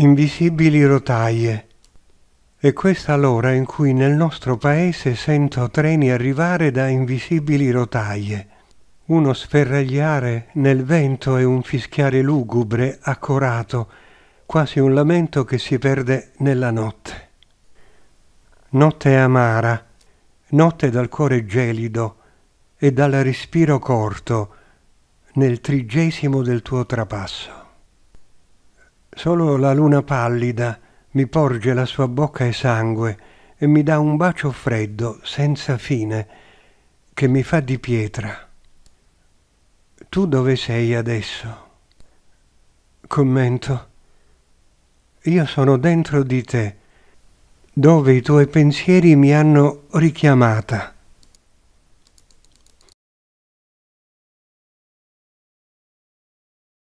invisibili rotaie. È questa l'ora in cui nel nostro paese sento treni arrivare da invisibili rotaie. Uno sferragliare nel vento e un fischiare lugubre, accorato, quasi un lamento che si perde nella notte. Notte amara, notte dal cuore gelido e dal respiro corto, nel trigesimo del tuo trapasso. Solo la luna pallida mi porge la sua bocca e sangue e mi dà un bacio freddo, senza fine, che mi fa di pietra. Tu dove sei adesso? Commento. Io sono dentro di te, dove i tuoi pensieri mi hanno richiamata.